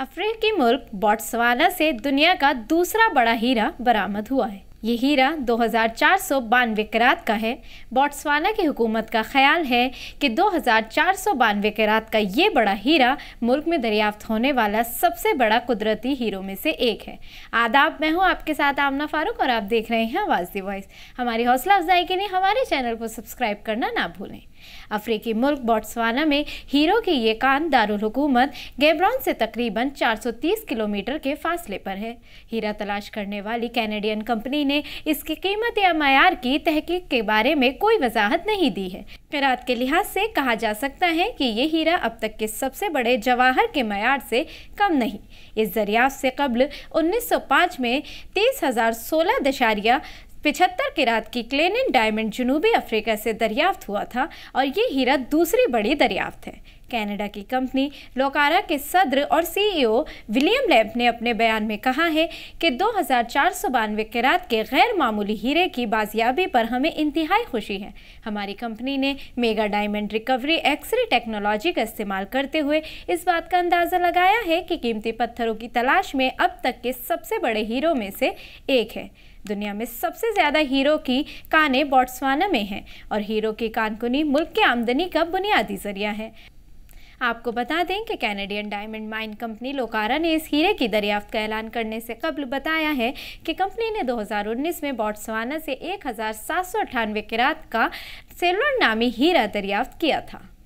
अफ्रीकी मुल्क बॉट्सवाना से दुनिया का दूसरा बड़ा हीरा बरामद हुआ है ये हीरा दो हज़ार चार सौ बानवे करात का है बॉट्सवाना की हुकूमत का ख्याल है कि दो हज़ार चार सौ बानवे करात का ये बड़ा हीरा मुल्क में दरियाफ्त होने वाला सबसे बड़ा कुदरती हीरो में से एक है आदाब मैं हूँ आपके साथ आमना फारूक और आप देख रहे हैं आवाज़ दी वॉइस हमारी हौसला अफजाई के लिए हमारे चैनल को सब्सक्राइब करना ना भूलें अफ्रीकी मुल्क बॉट्सवाना में हीरो की ये कान दारकूमत गेब्रॉन से तकरीबन 430 किलोमीटर के फासले पर है हीरा तलाश करने वाली कैनेडियन कंपनी ने इसकी कीमत या मैार की तहकीक के बारे में कोई वजाहत नहीं दी है करात के लिहाज से कहा जा सकता है कि ये हीरा अब तक के सबसे बड़े जवाहर के मैार से कम नहीं इस दरिया से कबल 1905 में तीस हज़ार सोलह दशारिया पिछहत्तर किरात की क्लेनिन डायमंड जनूबी अफ्रीका से दरियाफ्त हुआ था और ये हीरा दूसरी बड़ी दरियाफ्त है कनाडा की कंपनी लोकारा के सदर और सीईओ विलियम लैम्प ने अपने बयान में कहा है कि दो हज़ार चार सौ बानवे किरात के गैर मामूली हीरे की बाजियाबी पर हमें इंतहाई खुशी है हमारी कंपनी ने mega diamond recovery X ray technology का इस्तेमाल करते हुए इस बात का अंदाज़ा लगाया है कि कीमती पत्थरों की तलाश में अब तक के सबसे बड़े हीरो में से एक है दुनिया में सबसे ज़्यादा हीरो की कानें बॉट्सवाना में हैं और हीरो की कानकुनी मुल्क की आमदनी का बुनियादी ज़रिया है आपको बता दें कि Canadian diamond mine company Lucara ने इस हीरे की दरियाफ्त का ऐलान करने से कबल बताया है कि कंपनी ने 2019 में बॉट्सवाना से एक हजार किरात का सेलोन नामी हीरा दरियाफ्त किया था